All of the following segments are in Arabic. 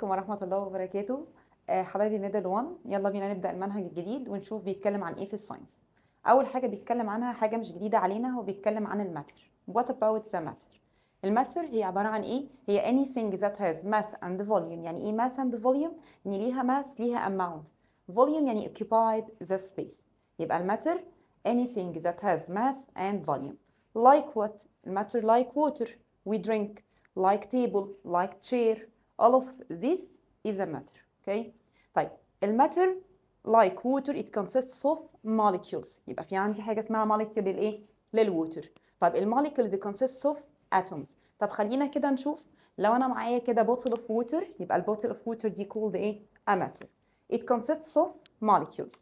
عليكم ورحمة الله وبركاته آه، حبايبي ميدل 1 يلا بينا نبدأ المنهج الجديد ونشوف بيتكلم عن ايه في الساينس أول حاجة بيتكلم عنها حاجة مش جديدة علينا هو بيتكلم عن الماتر What about the matter؟ الماتر هي عبارة عن ايه؟ هي anything that has mass and volume يعني ايه mass and volume؟ يعني ليها mass ليها amount volume يعني occupied the space يبقى الماتر anything that has mass and volume like what؟ الماتر like water we drink like table like chair all of this is a matter okay طيب ال matter like water it consists of molecules يبقى في عندي حاجه اسمها molecule للايه للووتر طب molecules consists of atoms طب خلينا كده نشوف لو انا معايا كده bottle of water يبقى ال bottle of water دي called ايه a matter it consists of molecules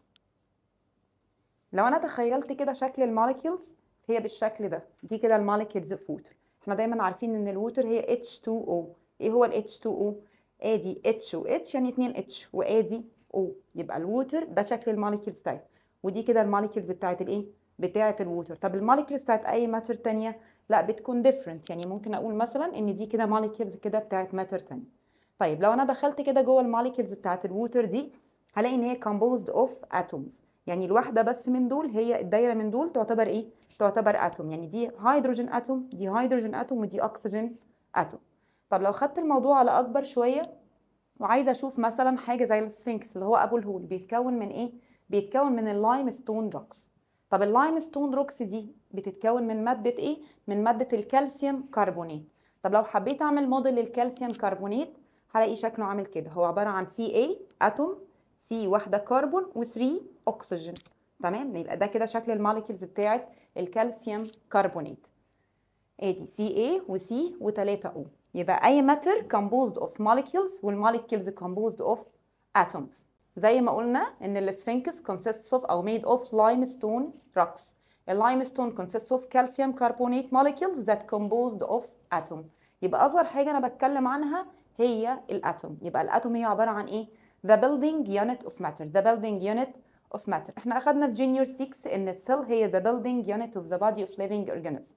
لو انا تخيلت كده شكل molecules هي بالشكل ده دي كده molecules of water احنا دايما عارفين ان الووتر هي H2O ايه هو الاتش 2 او ادي اتش و يعني 2 اتش وادي او يبقى الووتر ده شكل الموليكيولز تايب ودي كده الموليكيولز بتاعت الايه بتاعه الووتر طب الموليكيولز بتاعت اي ماتر تانية لا بتكون ديفرنت يعني ممكن اقول مثلا ان دي كده موليكيولز كده بتاعت ماتر تانية طيب لو انا دخلت كده جوه الموليكيولز بتاعت الووتر دي هلاقي ان هي كومبوزد اوف اتومز يعني الواحده بس من دول هي الدايره من دول تعتبر ايه تعتبر اتوم يعني دي هيدروجين اتوم دي هيدروجين اتوم ودي اكسجين اتوم طب لو خدت الموضوع على اكبر شويه وعايزه اشوف مثلا حاجه زي السفنكس اللي هو ابو الهول بيتكون من ايه بيتكون من اللايم ستون روكس طب اللايم ستون روكس دي بتتكون من ماده ايه من ماده الكالسيوم كربونيت طب لو حبيت اعمل موديل للكالسيوم كربونيت هلاقي شكله عامل كده هو عباره عن سي اي اتوم سي واحده كربون و3 اكسجين تمام يبقى ده كده شكل الموليكيولز بتاعه الكالسيوم كربونيت ادي CA و C و3 O يبقى اي ماتر composed of molecules والموليكيولز composed of atoms زي ما قلنا ان السفنكس consists of او made of limestone rocks اللايمستون consists of calcium carbonate molecules that composed of atom يبقى اصغر حاجه انا بتكلم عنها هي الاتوم يبقى الاتوم هي عباره عن ايه the building unit of matter the building unit of matter احنا اخدنا في جونيور 6 ان السيل هي the building unit of the body of living organism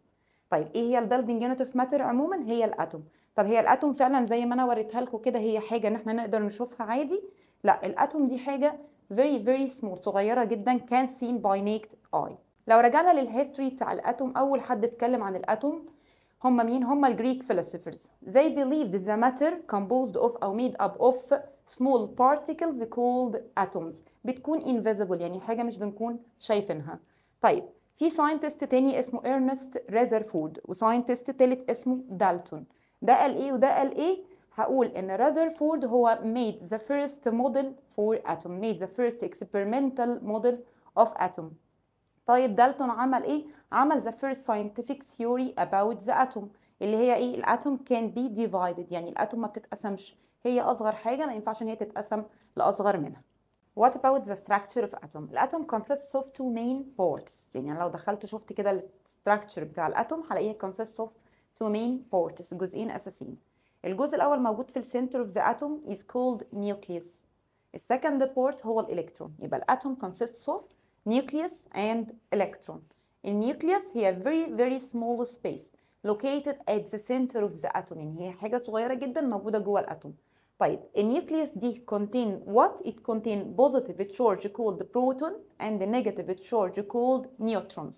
طيب ايه هي البيلدنج يونت اوف ماتر عموما هي الاتوم طب هي الاتوم فعلا زي ما انا وريتها لكم كده هي حاجه ان احنا نقدر نشوفها عادي لا الاتوم دي حاجه فيري فيري سمول صغيره جدا كان سين باي نيكت اي لو رجعنا للهيستوري بتاع الاتوم اول حد اتكلم عن الاتوم هم مين هم الجريك فيلسوفرز they believed the matter composed of او made up of small particles called atoms بتكون invisible يعني حاجه مش بنكون شايفينها طيب في ساينتست تاني اسمه ارنست ريزرفورد وساينتست تالت اسمه دالتون ده قال ايه وده قال ايه هقول ان رذرفورد هو made the first model for atom made the first experimental model of atom طيب دالتون عمل ايه عمل the first scientific theory about the atom اللي هي ايه الاتوم كان be divided يعني الاتوم ما بتتقسمش هي اصغر حاجه ما ينفعش ان هي تتقسم لاصغر منها What about the structure of atom? atom consists of two main parts يعني انا لو دخلت شفت كده structure بتاع الاتوم هلاقيه consists of two main parts جزئين اساسيين الجزء الاول موجود في center of the atom is called nucleus second part هو الالكترون يبقى الاتوم consists of nucleus and electron nucleus هي very very small space located at the center of the atom يعني هي حاجه صغيره جدا موجوده جوه الاتوم طيب nucleus, دي contain what it contain positive charge called proton and negative charge called neutrons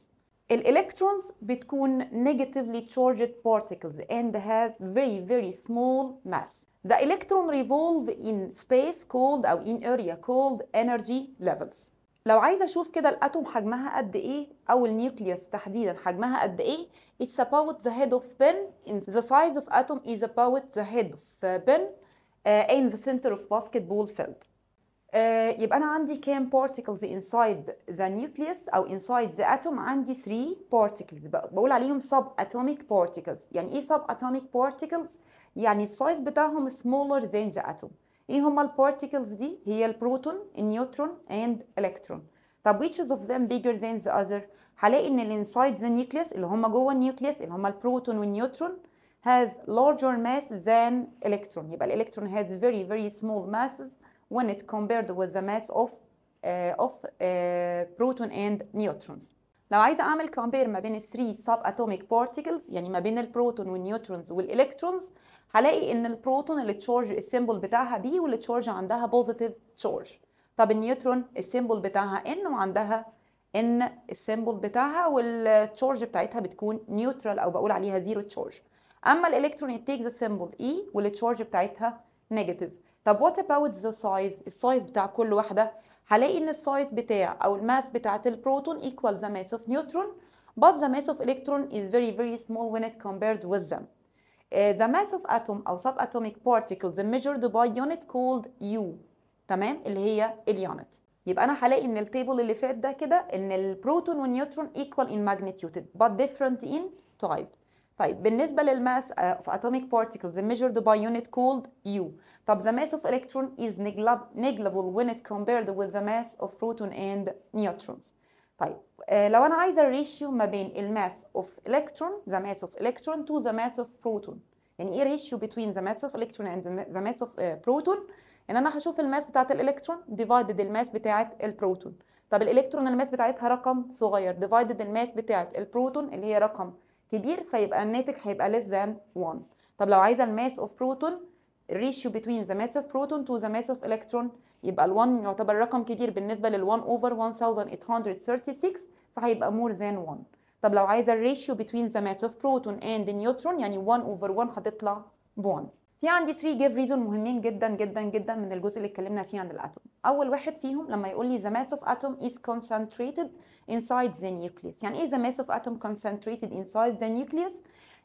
الالكترونز بتكون negatively charged particles and has very very small mass The electron revolve in space called أو in area called energy levels. لو عايزة أشوف كده الأتوم حجمها قد إيه أو النيوكليوس تحديدا حجمها قد إيه It's about the head of pin the size of atom is about the head of pin in the center of basketball field يبقى انا عندي كام particles inside the nucleus او inside the atom عندي 3 particles بقول عليهم subatomic particles يعني ايه subatomic particles يعني size بتاعهم smaller than the atom ايه هما particles دي هي البروتون النيوترون and electron طب which of them bigger than the other هلاقي ان inside the nucleus اللي هما جوه النيوكليس اللي هما البروتون والنيوترون has larger mass than electron يبقى الالكترون has very very small masses when it compared with the mass of uh, of uh, proton and neutrons لو عايزه اعمل compare ما بين ال 3 sub atomic particles يعني ما بين البروتون والنيوترونز والالكترونز هلاقي ان البروتون التشارج السيمبل بتاعها بي والتشارج عندها بوزيتيف تشارج طب النيوترون السيمبل بتاعها ان وعندها ان السيمبل بتاعها والتشارج بتاعتها بتكون نيوترال او بقول عليها زيرو تشارج اما الالكترون it takes the symbol E والتشارج بتاعتها نيجاتيف طب وات اباوت ذا سايز السايز بتاع كل واحده هلاقي ان السايز بتاع او الماس بتاعت البروتون equal the mass of neutron but the mass of electron is very very small when it compared with them uh, the mass of atom او subatomic particles measured by unit called U تمام اللي هي اليونت يبقى انا هلاقي ان التيبل اللي فات ده كده ان البروتون والنيوترون equal in magnitude but different in type طيب بالنسبه للماس آه، of atomic particles measured by unit called U طب the mass of electron is negligible when it compared with the mass of proton and neutrons طيب آه، لو انا عايزه الريشيو ما بين الماس of electron the mass of electron to the mass of proton يعني ايه ريشيو بين ذا ماس اوف الكترون اند ذا ماس اوف proton ان انا هشوف الماس بتاعه الالكترون divided الماس بتاعه البروتون طب الالكترون الماس بتاعتها رقم صغير divided الماس بتاعه البروتون اللي هي رقم كبير فيبقى الناتج هيبقى less than 1 طب لو عايزه الماس اوف بروتون ratio between the mass of proton to the mass of electron يبقى ال1 يعتبر رقم كبير بالنسبه لل1 over 1836 فهيبقى more than 1 طب لو عايزه الريشيو between the mass of proton and the neutron يعني 1 over 1 هتطلع ب 1 في عندي 3 جيف ريزون مهمين جدا جدا جدا من الجزء اللي اتكلمنا فيه عن الاتوم اول واحد فيهم لما يقول لي ذا ماس اوف اتوم از كونسنتريتد انسايد ذا نيوكليس يعني ايه ذا ماس اوف اتوم كونسنتريتد انسايد ذا نيوكليس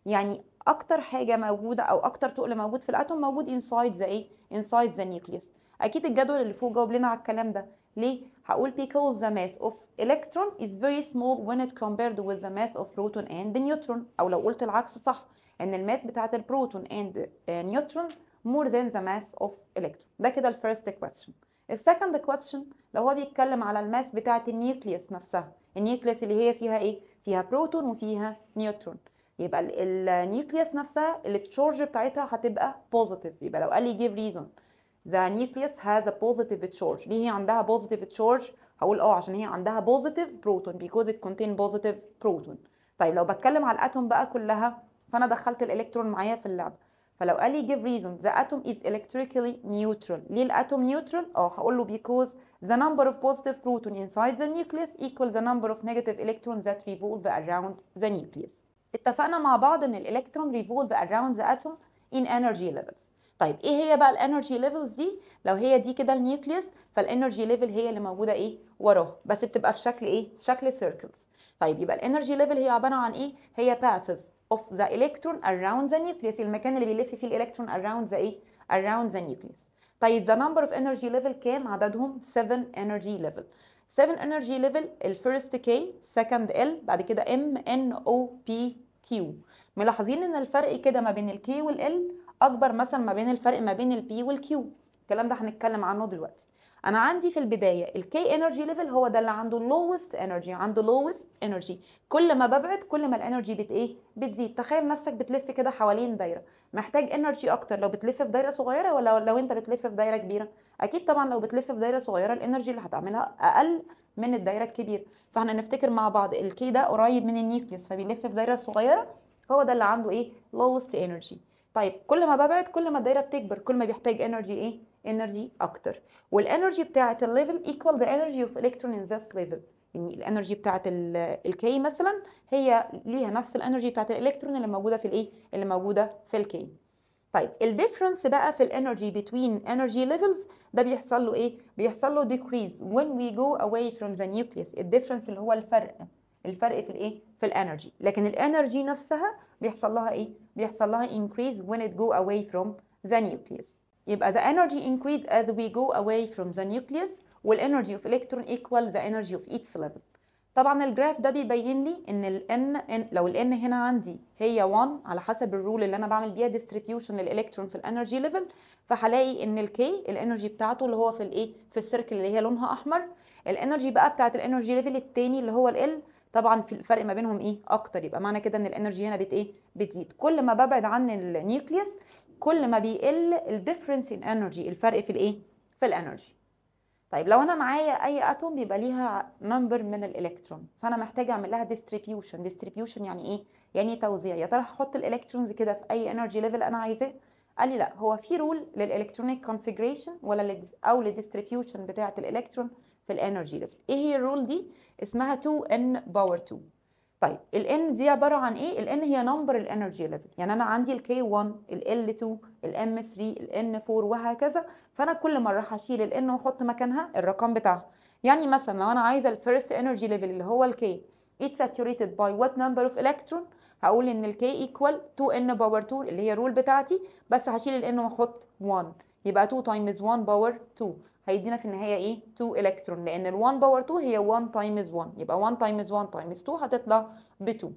يعني اكتر حاجه موجوده او اكتر ثقل موجود في الاتوم موجود انسايد ذا ايه انسايد ذا نيوكليس اكيد الجدول اللي فوق جاوب لنا على الكلام ده ليه هقول because the mass of electron is very small when it compared with the mass of proton and the neutron او لو قلت العكس صح ان الماس بتاعه البروتون اند نيوترون مور ذان ذا ماس اوف الكترون ده كده الفيرست question السكند question لو هو بيتكلم على الماس بتاعه النيوكليوس نفسها النيوكليوس اللي هي فيها ايه فيها بروتون وفيها نيوترون يبقى النيوكليوس نفسها التشارج بتاعتها هتبقى بوزيتيف يبقى لو قال لي جيف ريزون ذا nucleus هاز ا بوزيتيف تشارج ليه هي عندها بوزيتيف تشارج هقول اه عشان هي عندها بوزيتيف بروتون بيكوز ات كونتين بوزيتيف بروتون طيب لو بتكلم على الاتوم بقى كلها فانا دخلت الالكترون معايا في اللعبه فلو قال لي give reason the atom is electrically neutral ليه الاتوم نيوترال اه هقول له because the number of positive proton inside the nucleus equal the number of negative electrons that revolve around the nucleus اتفقنا مع بعض ان الالكترون revolve around the atom in energy levels طيب ايه هي بقى الانرجي ليفلز دي لو هي دي كده النيوكليوس فالانرجي ليفل هي اللي موجوده ايه وراها بس بتبقى في شكل ايه في شكل سيركلز طيب يبقى الانرجي ليفل هي عباره عن ايه هي باسز of the electron around the nucleus المكان اللي بيلف فيه الالكترون around the ايه around the nucleus طيب the number of energy level كام عددهم 7 energy level 7 energy level first k second L بعد كده M N O P Q ملاحظين ان الفرق كده ما بين الكي l اكبر مثلا ما بين الفرق ما بين ال p وال q الكلام ده هنتكلم عنه دلوقتي انا عندي في البدايه الكي انرجي ليفل هو ده اللي عنده اللوست انرجي عنده لوست انرجي كل ما ببعد كل ما الانرجي بت ايه بتزيد تخيل نفسك بتلف كده حوالين دايره محتاج انرجي اكتر لو بتلف في دايره صغيره ولا لو انت بتلف في دايره كبيره اكيد طبعا لو بتلف في دايره صغيره الانرجي اللي هتعملها اقل من الدايره الكبيره فاحنا نفتكر مع بعض الكي ده قريب من النيوكليس فبيلف في دايره صغيره هو ده اللي عنده ايه لوست انرجي طيب كل ما ببعد كل ما الدايره بتكبر كل ما بيحتاج انرجي ايه انرجي اكتر والانرجي بتاعه الليفل ايكوال ذا انرجي اوف الكترون ان ذس ليفل يعني الانرجي بتاعه الكي مثلا هي ليها نفس الانرجي بتاعه الالكترون اللي موجوده في الايه اللي موجوده في الكي طيب الديفرنس بقى في الانرجي بتوين انرجي ليفلز ده بيحصل له ايه بيحصل له ديكريز وين وي جو اواي فروم ذا نيوكليس الديفرنس اللي هو الفرق الفرق في الايه في الانرجي لكن الانرجي نفسها بيحصل لها ايه بيحصل لها انكريز وين ات جو اواي فروم ذا نيوكليس يبقى the energy increase as we go away from the nucleus وال energy of electron equal the energy of each level طبعا الجراف ده بيبين لي ان ال n لو ال n هنا عندي هي 1 على حسب الرول اللي انا بعمل بيها distribution للالكترون في الانرجي ليفل فهلاقي ان ال k الانرجي بتاعته اللي هو في الايه في السيركل اللي هي لونها احمر الانرجي بقى بتاعت الانرجي ليفل التاني اللي هو ال l طبعا في الفرق ما بينهم ايه اكتر يبقى معنى كده ان الانرجي هنا بت ايه بتزيد كل ما ببعد عن النيوكليوس كل ما بيقل الديفرنس ان انرجي الفرق في الايه في الانرجي طيب لو انا معايا اي اتوم بيبقى ليها نمبر من الالكترون فانا محتاجه اعمل لها ديستريبيوشن ديستريبيوشن يعني ايه يعني إيه توزيع يا ترى هحط الالكترونز كده في اي انرجي ليفل انا عايزاه قال لي لا هو في رول للالكترونيك كونفيجريشن ولا او للديستريبيوشن بتاعه الالكترون في الانرجي ليفل ايه هي الرول دي اسمها 2 ان باور 2 طيب ال N دي عبارة عن ايه؟ ال N هي نمبر الانرجي ليفل، يعني انا عندي ال K1 ال L2 ال M3 ال N4 وهكذا، فانا كل مرة هشيل ال N واحط مكانها الرقم بتاعها. يعني مثلا لو انا عايزة الفيرست انرجي ليفل اللي هو ال K it's saturated by what number of electron هقول ان ال K equal 2N باور 2 اللي هي الرول بتاعتي بس هشيل ال N واحط 1 يبقى 2 times 1 باور 2 هيدينا في النهايه ايه 2 الكترون لان ال1 باور 2 هي 1 تايمز 1 يبقى 1 تايمز 1 تايمز 2 هتطلع ب 2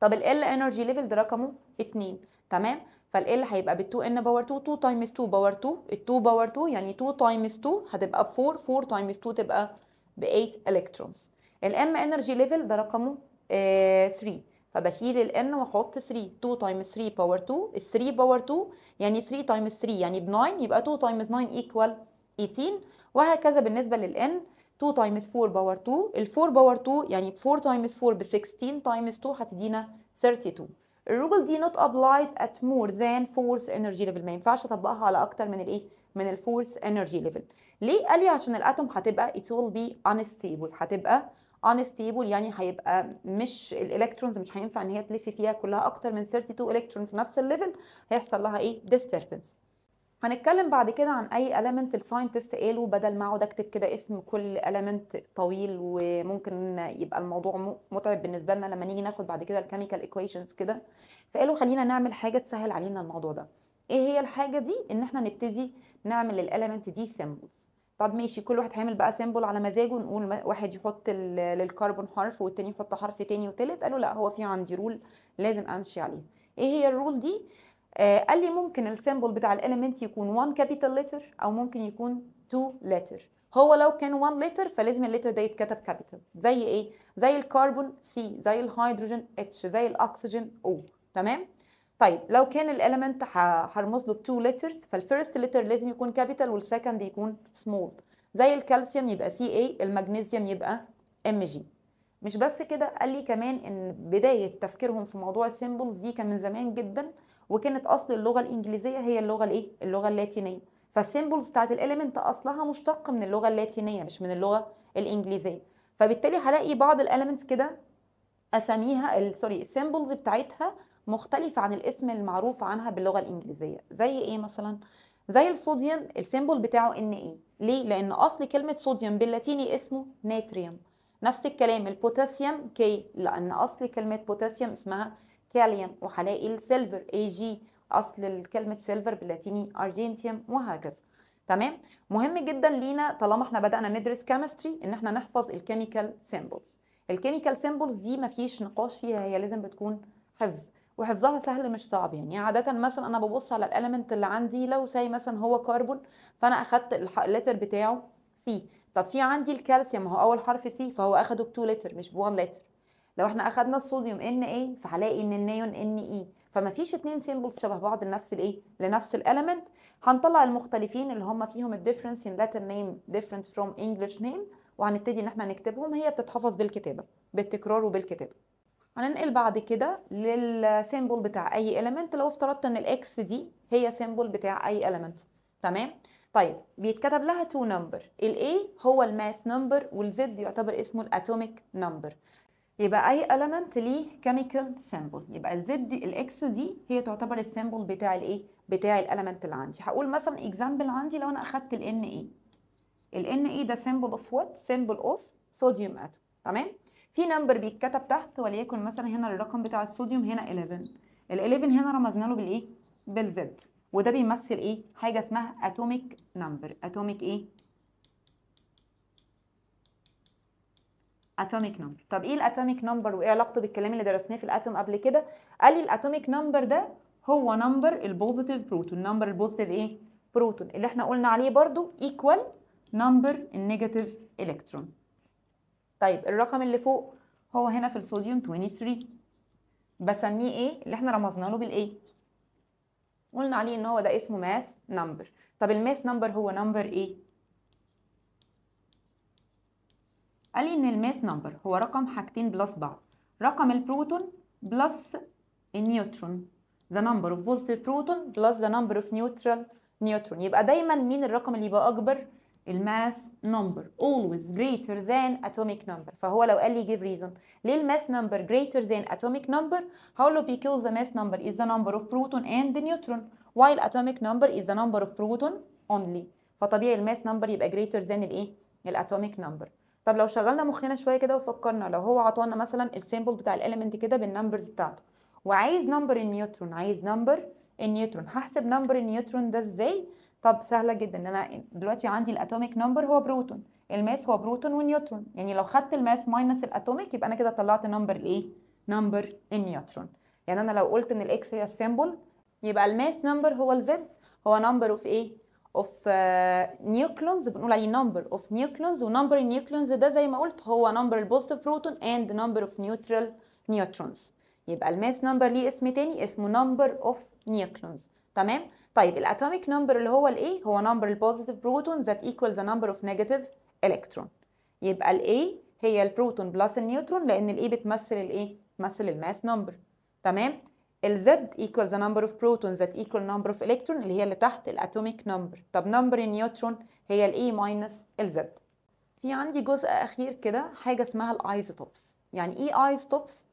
طب ال انرجي ليفل ده رقمه 2 تمام فال هيبقى بال 2 ان باور 2 2 تايمز 2 باور 2 ال 2 باور 2 يعني 2 تايمز 2 هتبقى ب 4 4 تايمز 2 تبقى ب 8 الكترونز الام انرجي ليفل ده رقمه 3 آه، فبشيل ال n واحط 3 2 تايمز 3 باور 2 ال 3 باور 2 يعني 3 تايمز 3 يعني ب 9 يبقى 2 تايمز 9 ايكوال 18 وهكذا بالنسبة للان 2 تايمز 4 باور 2 ال 4 باور 2 يعني 4 تايمز 4 ب 16 تايمز 2 هتدينا 32 الرول دي نوت ابلايد ات مور ذان فورس انرجي ليفل ما ينفعش اطبقها على اكتر من الايه من الفورس انرجي ليفل ليه قال لي عشان الاتوم هتبقى it will be unstable هتبقى unstable يعني هيبقى مش الالكترونز مش هينفع ان هي تلف فيها كلها اكتر من 32 الكترون في نفس الليفل هيحصل لها ايه disturbance هنتكلم بعد كده عن اي element الساينتست قاله بدل ما اقعد اكتب كده اسم كل element طويل وممكن يبقى الموضوع متعب بالنسبه لنا لما نيجي ناخد بعد كده الكيميكال ايكويشنز كده فقالوا خلينا نعمل حاجه تسهل علينا الموضوع ده ايه هي الحاجه دي ان احنا نبتدي نعمل الاليمنت دي سيمبلز طب ماشي كل واحد هيعمل بقى سيمبل على مزاجه نقول واحد يحط للكربون حرف والتاني يحط حرف تاني وتالت قالوا لا هو في عندي رول لازم امشي عليه ايه هي الرول دي آه قال لي ممكن السيمبل بتاع الاليمنت يكون 1 كابيتال لتر او ممكن يكون 2 لتر هو لو كان 1 لتر فلازم اللتر ده يتكتب كابيتال زي ايه زي الكربون سي زي الهيدروجين اتش زي الاكسجين او تمام طيب لو كان الاليمنت هرمز له ب 2 لترز فالفيرست لتر لازم يكون كابيتال والسكند يكون سمول زي الكالسيوم يبقى سي اي المغنيسيوم يبقى ام جي مش بس كده قال لي كمان ان بدايه تفكيرهم في موضوع السيمبلز دي كان من زمان جدا وكانت اصل اللغه الانجليزيه هي اللغه الايه اللغه اللاتينيه فالسيمبلز بتاعت الاليمنت اصلها مشتق من اللغه اللاتينيه مش من اللغه الانجليزيه فبالتالي هلاقي بعض الاليمنتس كده اساميها سوري السيمبلز بتاعتها مختلفه عن الاسم المعروف عنها باللغه الانجليزيه زي ايه مثلا زي الصوديوم السيمبل بتاعه ان ايه ليه لان اصل كلمه صوديوم باللاتيني اسمه ناتريوم نفس الكلام البوتاسيوم كي لان اصل كلمه بوتاسيوم اسمها كاليوم وهلاقي السيلفر اي جي اصل كلمه سيلفر باللاتيني ارجنتيوم وهكذا تمام مهم جدا لينا طالما احنا بدانا ندرس كيمستري ان احنا نحفظ الكيميكال سيمبلز الكيميكال سيمبلز دي مفيش نقاش فيها هي لازم بتكون حفظ وحفظها سهل مش صعب يعني عادة مثلا أنا ببص على الاليمنت اللي عندي لو ساي مثلا هو كربون فأنا أخدت اللتر بتاعه سي طب في عندي الكالسيوم هو أول حرف سي فهو أخده ب 2 لتر مش ب 1 لتر لو احنا اخدنا الصوديوم ان اي فهلاقي ان النيون ان اي e. فما فيش اتنين سيمبلز شبه بعض لنفس الايه لنفس الاليمنت هنطلع المختلفين اللي هم فيهم الديفرنس ان لاتن نيم ديفرنت فروم انجلش نيم وهنبتدي ان احنا نكتبهم هي بتتحفظ بالكتابه بالتكرار وبالكتابه هننقل بعد كده للسيمبل بتاع اي اليمنت لو افترضت ان الاكس دي هي سيمبل بتاع اي اليمنت تمام طيب بيتكتب لها تو نمبر الاي هو الماس نمبر والزد يعتبر اسمه الاتوميك نمبر يبقى اي element ليه chemical symbol يبقى الزد دي الاكس دي هي تعتبر السيمبل بتاع الايه بتاع الالمنت اللي عندي هقول مثلا اكزامبل عندي لو انا اخدت ال ان اي ال ان اي ده symbol of what symbol of sodium atom تمام في نمبر بيتكتب تحت وليكن مثلا هنا الرقم بتاع الصوديوم هنا 11 ال 11 هنا رمزنا له بالايه بالزد وده بيمثل ايه حاجه اسمها اتوميك نمبر اتوميك ايه اتوميك نمبر طب ايه الاتوميك نمبر وايه علاقته بالكلام اللي درسناه في الاتوم قبل كده قال لي الاتوميك نمبر ده هو نمبر البوزيتيف بروتون نمبر البوزيتيف ايه بروتون اللي احنا قلنا عليه برضو ايكوال نمبر النيجاتيف الكترون طيب الرقم اللي فوق هو هنا في الصوديوم 23 بسميه ايه اللي احنا رمزنا له بالايه قلنا عليه ان هو ده اسمه ماس نمبر طب الماس نمبر هو نمبر ايه قال لي ان الماس نمبر هو رقم حاجتين بلس بعض رقم البروتون بلس النيوترون the number of positive proton plus the number of neutral neutron يبقى دايما مين الرقم اللي يبقى اكبر الماس نمبر always greater than atomic number فهو لو قال لي give reason ليه الماس نمبر greater than atomic number هقول له because the mass number is the number of proton and the neutron while atomic number is the number of proton only فطبيعي الماس نمبر يبقى greater than الايه الاتوميك نمبر طب لو شغلنا مخنا شويه كده وفكرنا لو هو عطانا مثلا السيمبل بتاع الاليمنت كده بالنمبرز بتاعته وعايز نمبر النيوترون عايز نمبر النيوترون هحسب نمبر النيوترون ده ازاي طب سهله جدا ان انا دلوقتي عندي الاتوميك نمبر هو بروتون الماس هو بروتون ونيوترون يعني لو خدت الماس ماينس الاتوميك يبقى انا كده طلعت نمبر الايه نمبر النيوترون يعني انا لو قلت ان الاكس هي السيمبل يبقى الماس نمبر هو الزد هو نمبر اوف ايه اوف نيوكلونز uh, بنقول عليه نمبر اوف نيوكلونز ونمبر النيوكلونز ده زي ما قلت هو نمبر البوزيتيف بروتون اند نمبر اوف نيوترال نيوترونز يبقى الماس نمبر ليه اسم تاني اسمه نمبر اوف نيوكلونز تمام طيب الاتوميك نمبر اللي هو الايه هو نمبر البوزيتيف بروتون ذات ايكوال ذا نمبر اوف نيجاتيف الكترون يبقى الاي هي البروتون بلس النيوترون لان الاي بتمثل الايه بتمثل الماس نمبر تمام ال Z equals the number of protons that equal number of electron اللي هي اللي تحت atomic number طب number النيوترون هي ال E minus ال Z في عندي جزء أخير كده حاجة اسمها الايزوتوبس يعني إيه ايزوتوبس؟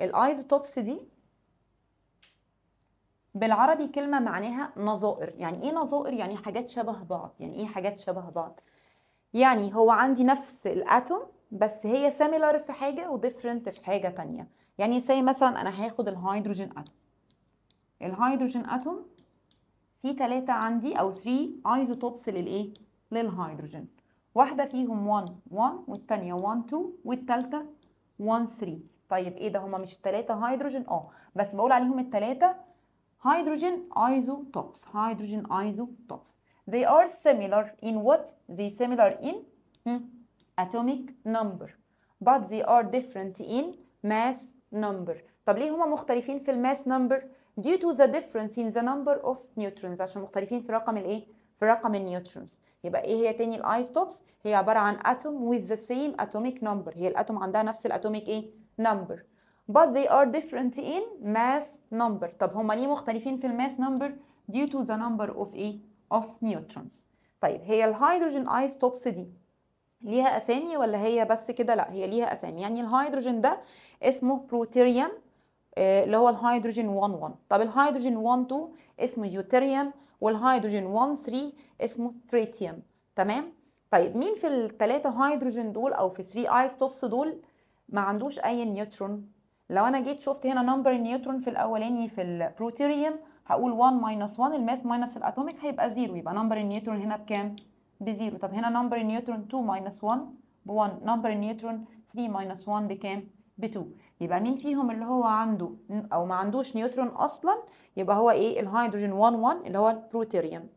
الايزوتوبس دي بالعربي كلمة معناها نظائر يعني إيه نظائر؟ يعني حاجات شبه بعض يعني إيه حاجات شبه بعض؟ يعني هو عندي نفس الاتوم بس هي سيميلر في حاجة وديفرنت في حاجة تانية يعني ساي مثلا انا هاخد الهيدروجين اتوم الهيدروجين اتوم في ثلاثة عندي او 3 ايزوتوبس للايه للهيدروجين واحدة فيهم 1 1 والتانية 1 2 والتالتة 1 3 طيب ايه ده هما مش التلاتة هيدروجين اه بس بقول عليهم التلاتة هيدروجين ايزوتوبس هيدروجين ايزوتوبس they are similar in what they similar in hm? atomic number but they are different in mass number طب ليه هما مختلفين في الماس number due to the difference in the number of neutrons عشان مختلفين في رقم الايه في رقم النيوترونز يبقى ايه هي تاني توبس هي عباره عن اتوم with the same atomic number هي الاتوم عندها نفس الاتوميك ايه number but they are different in mass number طب هما ليه مختلفين في الماس number due to the number of ايه of neutrons طيب هي الهيدروجين توبس دي ليها اسامي ولا هي بس كده لا هي ليها اسامي يعني الهيدروجين ده اسمه بروتيريوم آه، اللي هو الهيدروجين 1 1 طب الهيدروجين 1 2 اسمه يوتيريوم والهيدروجين 1 3 اسمه تريتيوم تمام طيب مين في الثلاثه هيدروجين دول او في 3 ايستوبس دول ما عندوش اي نيوترون لو انا جيت شفت هنا نمبر النيوترون في الاولاني في البروتيريوم هقول 1 ماينس 1 الماس ماينس الاتوميك هيبقى زيرو يبقى نمبر النيوترون هنا بكام بزيرو طب هنا نمبر النيوترون 2 ماينس 1 ب 1 نمبر النيوترون 3 ماينس 1 بكام ب2 يبقى مين فيهم اللي هو عنده او ما عندوش نيوترون اصلا يبقى هو ايه الهيدروجين 1 1 اللي هو البروتيريوم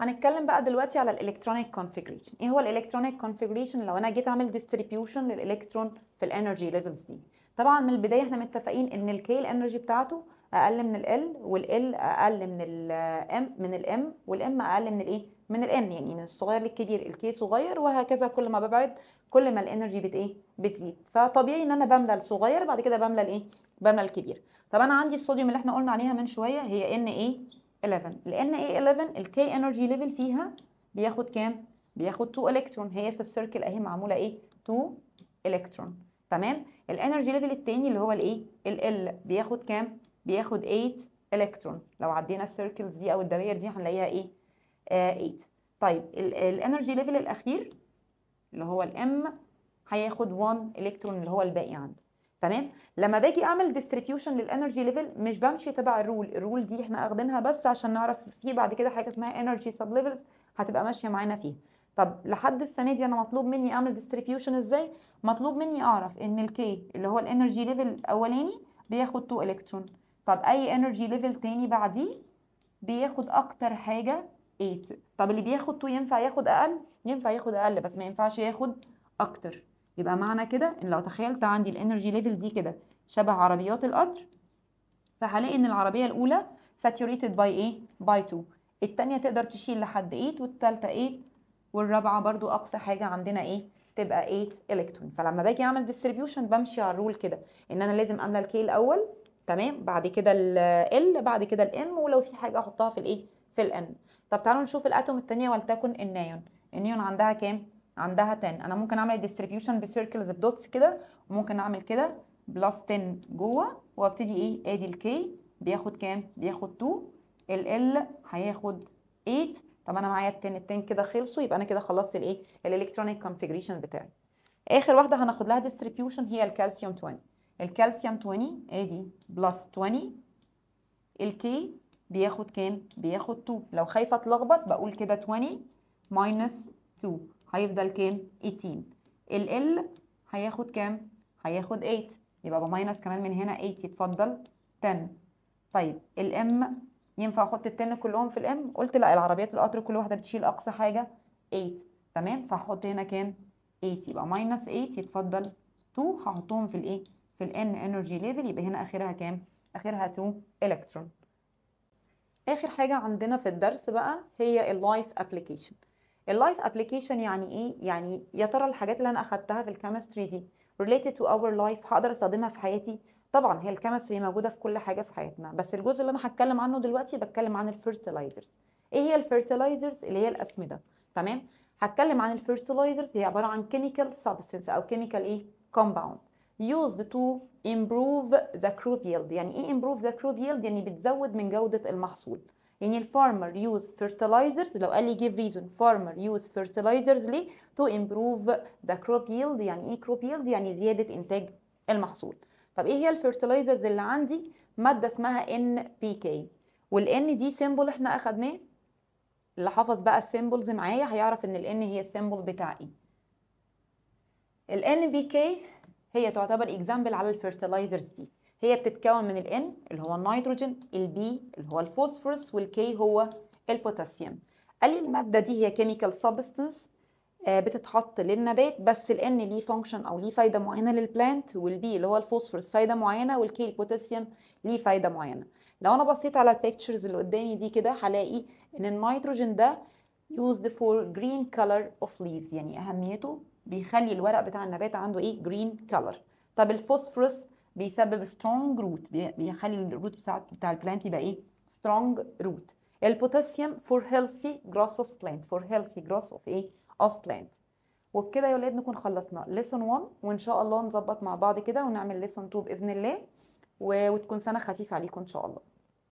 هنتكلم بقى دلوقتي على الالكترونيك كونفيجريشن ايه هو الالكترونيك كونفيجريشن لو انا جيت اعمل ديستريبيوشن للالكترون في الانرجي ليفلز دي طبعا من البدايه احنا متفقين ان الكي الانرجي بتاعته اقل من ال وال اقل من الام من الام والام اقل من الايه من الان يعني من الصغير للكبير الكي صغير وهكذا كل ما ببعد كل ما الانرجي بت ايه بتزيد فطبيعي ان انا بملى الصغير بعد كده بملى الايه بملى الكبير طب انا عندي الصوديوم اللي احنا قلنا عليها من شويه هي ان ايه 11 لان ايه 11 الكي انرجي ليفل فيها بياخد كام بياخد 2 الكترون هي في السيركل اهي معموله ايه 2 الكترون تمام الانرجي ليفل الثاني اللي هو الايه ال إيه؟ بياخد كام بياخد 8 الكترون لو عدينا السيركلز دي او الدوائر دي هنلاقيها ايه آه 8 طيب الانرجي ليفل الاخير اللي هو الام هياخد 1 الكترون اللي هو الباقي عندي تمام لما باجي اعمل ديستريبيوشن للانرجي ليفل مش بمشي تبع الرول الرول دي احنا اخدينها بس عشان نعرف في بعد كده حاجه اسمها انرجي سب ليفلز هتبقى ماشيه معانا فيها طب لحد السنه دي انا مطلوب مني اعمل ديستريبيوشن ازاي مطلوب مني اعرف ان الكي اللي هو الانرجي ليفل الاولاني بياخد 2 الكترون طب اي انرجي ليفل تاني بعديه بياخد اكتر حاجه 8 طب اللي بياخد 2 ينفع ياخد اقل ينفع ياخد اقل بس ما ينفعش ياخد اكتر يبقى معنى كده ان لو تخيلت عندي الانرجي ليفل دي كده شبه عربيات القطر فهلاقي ان العربيه الاولى ساتوريتد باي ايه باي 2 الثانيه تقدر تشيل لحد 8 والثالثه 8 والرابعه برضو اقصى حاجه عندنا ايه تبقى 8 الكترون فلما باجي اعمل ديستريبيوشن بمشي على الرول كده ان انا لازم املى الكي الاول تمام بعد كده ال بعد كده الام ولو في حاجه احطها في الايه في الان طب تعالوا نشوف الاتوم الثانيه ولتكن النيون النيون عندها كام عندها 10 انا ممكن اعمل ديستريبيوشن بسيركلز بدوتس كده وممكن اعمل كده بلس 10 جوه وابتدي ايه ادي الكي بياخد كام بياخد 2 ال هياخد 8 طب انا معايا ال 10 ال 10 كده خلصوا يبقى انا كده خلصت الايه الالكترونيك كونفيجريشن بتاعي اخر واحده هناخد لها ديستريبيوشن هي الكالسيوم 20 الكالسيوم 20 ادي إيه بلس 20 الكي بياخد كام؟ بياخد 2 لو خايفه اتلخبط بقول كده 20 ماينس 2 هيفضل كام؟ 18 ال ال هياخد كام؟ هياخد 8 يبقى بماينس كمان من هنا 8 اتفضل 10 طيب الام ينفع احط التن كلهم في الام؟ قلت لا العربيات القطر كل واحده بتشيل اقصى حاجه 8 تمام فهحط هنا كام؟ 8 يبقى ماينس 8 يتفضل 2 هحطهم في الايه؟ في الان انرجي ليفل يبقى هنا اخرها كام اخرها 2 الكترون اخر حاجه عندنا في الدرس بقى هي اللايف ابلكيشن اللايف ابلكيشن يعني ايه يعني يا ترى الحاجات اللي انا اخدتها في الكيمستري دي related to our life هقدر استخدمها في حياتي طبعا هي الكيمستري موجوده في كل حاجه في حياتنا بس الجزء اللي انا هتكلم عنه دلوقتي بتكلم عن الفيرتلايزرز ايه هي الفيرتلايزرز اللي هي الاسمده تمام هتكلم عن الفيرتلايزرز هي عباره عن كيميكال سبستنس او كيميكال ايه كومباوند used to improve the crop yield يعني ايه improve the crop yield يعني بتزود من جودة المحصول يعني الفارمر يوز fertilizers لو قال لي give reason farmer use fertilizers ليه to improve the crop yield يعني ايه crop yield يعني زيادة انتاج المحصول طب ايه هي الفيرتلايزرز اللي عندي مادة اسمها NPK والان دي symbol احنا اخدناه اللي حافظ بقى السيمبلز معايا هيعرف ان N هي السيمبل بتاع ايه N بي كي هي تعتبر اكزامبل على الفيرتلايزرز دي هي بتتكون من N اللي هو النيتروجين البي اللي هو الفوسفورس والكي هو البوتاسيوم قال لي الماده دي هي كيميكال آه، سبستنس بتتحط للنبات بس N ليه فانكشن او ليه فايده معينه للبلانت والبي اللي هو الفوسفورس فايده معينه والكي البوتاسيوم ليه فايده معينه لو انا بصيت على البيكتشرز اللي قدامي دي كده هلاقي ان النيتروجين ده used for green color of leaves يعني اهميته بيخلي الورق بتاع النبات عنده ايه جرين كلر طب الفوسفورس بيسبب سترونج روت بيخلي الروت بتاع بتاع البلانت يبقى ايه سترونج روت البوتاسيوم فور هيلثي جروث اوف بلانت فور هيلثي جروث اوف ايه اوف بلانت وبكده يا ولاد نكون خلصنا ليسون 1 وان شاء الله نظبط مع بعض كده ونعمل ليسون 2 باذن الله وتكون سنه خفيفه عليكم ان شاء الله